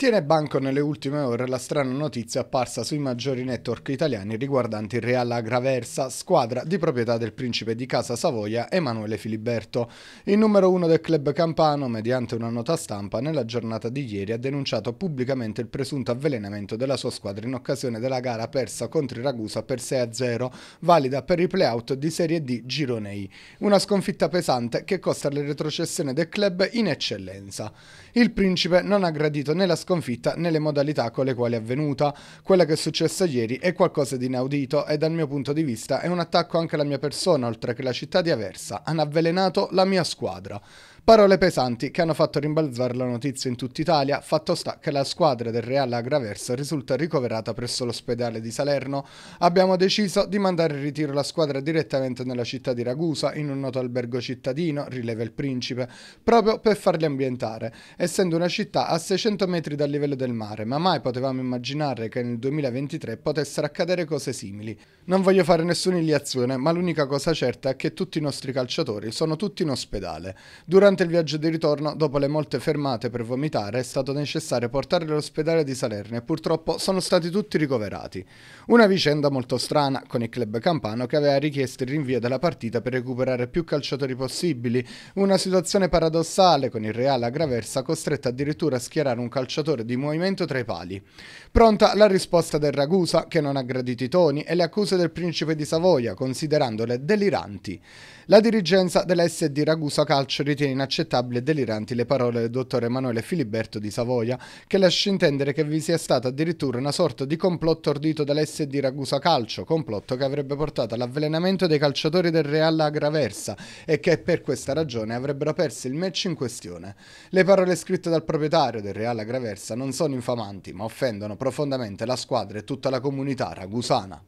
Tiene banco nelle ultime ore la strana notizia apparsa sui maggiori network italiani riguardanti il Real Agraversa, squadra di proprietà del principe di casa Savoia Emanuele Filiberto. Il numero uno del club campano, mediante una nota stampa, nella giornata di ieri ha denunciato pubblicamente il presunto avvelenamento della sua squadra in occasione della gara persa contro il Ragusa per 6-0, valida per i playout di Serie D Gironei. Una sconfitta pesante che costa la retrocessione del club in eccellenza. Il principe non ha gradito né la sconfitta sconfitta nelle modalità con le quali è avvenuta. Quella che è successa ieri è qualcosa di inaudito e dal mio punto di vista è un attacco anche alla mia persona, oltre che alla città di Aversa. Hanno avvelenato la mia squadra. Parole pesanti che hanno fatto rimbalzare la notizia in tutta Italia, fatto sta che la squadra del Real Agraverso risulta ricoverata presso l'ospedale di Salerno. Abbiamo deciso di mandare in ritiro la squadra direttamente nella città di Ragusa, in un noto albergo cittadino, rileva il principe, proprio per farli ambientare, essendo una città a 600 metri dal livello del mare, ma mai potevamo immaginare che nel 2023 potessero accadere cose simili. Non voglio fare nessuna iliazione, ma l'unica cosa certa è che tutti i nostri calciatori sono tutti in ospedale. Durante Durante il viaggio di ritorno, dopo le molte fermate per vomitare, è stato necessario portare all'ospedale di Salerno e purtroppo sono stati tutti ricoverati. Una vicenda molto strana con il club campano che aveva richiesto il rinvio della partita per recuperare più calciatori possibili, una situazione paradossale con il Real Agraversa Graversa costretto addirittura a schierare un calciatore di movimento tra i pali. Pronta la risposta del Ragusa che non ha gradito i toni e le accuse del principe di Savoia considerandole deliranti. La dirigenza della SD Ragusa Calcio ritiene inaccettabili e deliranti le parole del dottore Emanuele Filiberto di Savoia, che lascia intendere che vi sia stata addirittura una sorta di complotto ordito dall'SD Ragusa Calcio, complotto che avrebbe portato all'avvelenamento dei calciatori del Real Agraversa e che per questa ragione avrebbero perso il match in questione. Le parole scritte dal proprietario del Real Agraversa non sono infamanti, ma offendono profondamente la squadra e tutta la comunità ragusana.